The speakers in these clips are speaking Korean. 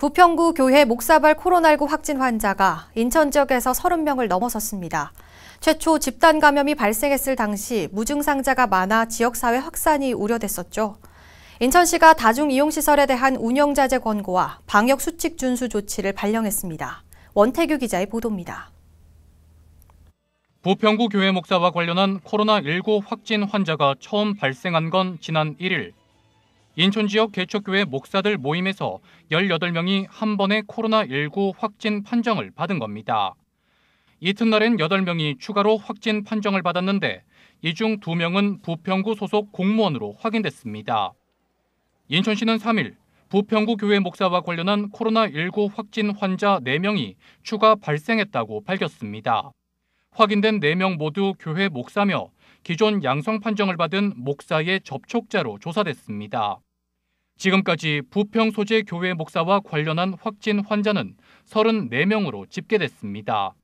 부평구 교회 목사발 코로나19 확진 환자가 인천 지역에서 30명을 넘어섰습니다. 최초 집단 감염이 발생했을 당시 무증상자가 많아 지역사회 확산이 우려됐었죠. 인천시가 다중이용시설에 대한 운영자재 권고와 방역수칙 준수 조치를 발령했습니다. 원태규 기자의 보도입니다. 부평구 교회 목사와 관련한 코로나19 확진 환자가 처음 발생한 건 지난 1일 인천 지역 개척교회 목사들 모임에서 18명이 한 번에 코로나19 확진 판정을 받은 겁니다. 이튿날엔 8명이 추가로 확진 판정을 받았는데 이 중 2명은 부평구 소속 공무원으로 확인됐습니다. 인천시는 3일 부평구 교회 목사와 관련한 코로나19 확진 환자 4명이 추가 발생했다고 밝혔습니다. 확인된 4명 모두 교회 목사며 기존 양성 판정을 받은 목사의 접촉자로 조사됐습니다. 지금까지 부평 소재 교회 목사와 관련한 확진 환자는 34명으로 집계됐습니다.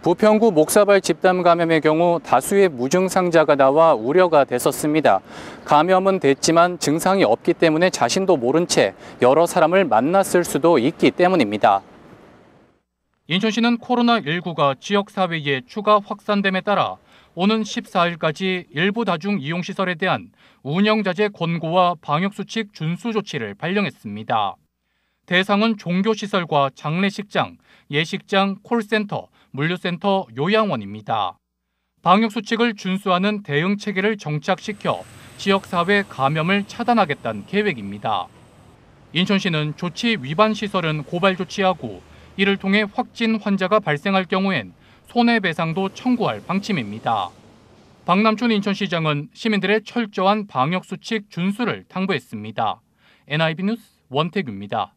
부평구 목사발 집단 감염의 경우 다수의 무증상자가 나와 우려가 됐었습니다. 감염은 됐지만 증상이 없기 때문에 자신도 모른 채 여러 사람을 만났을 수도 있기 때문입니다. 인천시는 코로나19가 지역사회에 추가 확산됨에 따라 오는 14일까지 일부 다중 이용시설에 대한 운영자재 권고와 방역수칙 준수 조치를 발령했습니다. 대상은 종교시설과 장례식장, 예식장, 콜센터, 물류센터, 요양원입니다. 방역수칙을 준수하는 대응 체계를 정착시켜 지역사회 감염을 차단하겠다는 계획입니다. 인천시는 조치 위반 시설은 고발 조치하고 이를 통해 확진 환자가 발생할 경우엔 손해배상도 청구할 방침입니다. 박남춘 인천시장은 시민들의 철저한 방역수칙 준수를 당부했습니다. NIB 뉴스 원태규입니다.